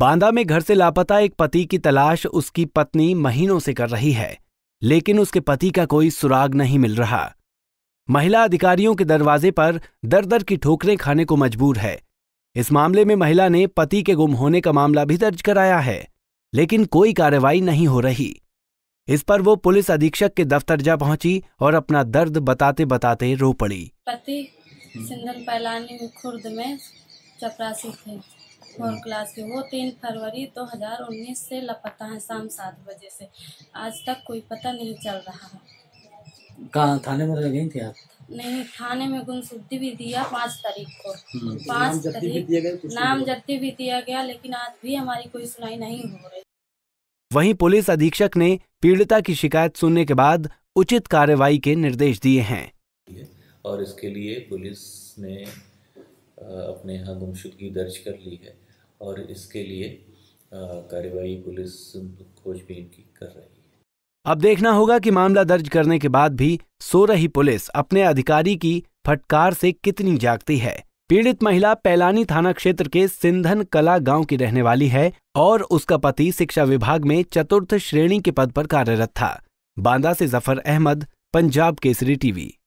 बांदा में घर से लापता एक पति की तलाश उसकी पत्नी महीनों से कर रही है लेकिन उसके पति का कोई सुराग नहीं मिल रहा महिला अधिकारियों के दरवाजे पर दर दर की ठोकरें खाने को मजबूर है इस मामले में महिला ने पति के गुम होने का मामला भी दर्ज कराया है लेकिन कोई कार्रवाई नहीं हो रही इस पर वो पुलिस अधीक्षक के दफ्तर जा पहुंची और अपना दर्द बताते बताते रो पड़ी पति सिंधन पहलानी खुर्द में चपरासी थे फोर हम्म। क्लास के वो तीन फरवरी दो हज़ार उन्नीस से लापता है शाम सात बजे से आज तक कोई पता नहीं चल रहा है कहाँ थाने में गई थी आप नहीं थाने में गुमसुद्धि भी दिया पाँच तारीख को हम्म, तो पाँच तारीख नाम नामजदगी भी दिया गया लेकिन आज भी हमारी कोई सुनाई नहीं हो रही वहीं पुलिस अधीक्षक ने पीड़िता की शिकायत सुनने के बाद उचित कार्रवाई के निर्देश दिए हैं और इसके लिए पुलिस ने अपने यहाँ गुमशुदगी दर्ज कर ली है और इसके लिए कार्रवाई पुलिस खोजबीन की कर रही है अब देखना होगा कि मामला दर्ज करने के बाद भी सो रही पुलिस अपने अधिकारी की फटकार से कितनी जागती है पीड़ित महिला पैलानी थाना क्षेत्र के सिंधन कला गांव की रहने वाली है और उसका पति शिक्षा विभाग में चतुर्थ श्रेणी के पद पर कार्यरत था बांदा से जफर अहमद पंजाब केसरी टीवी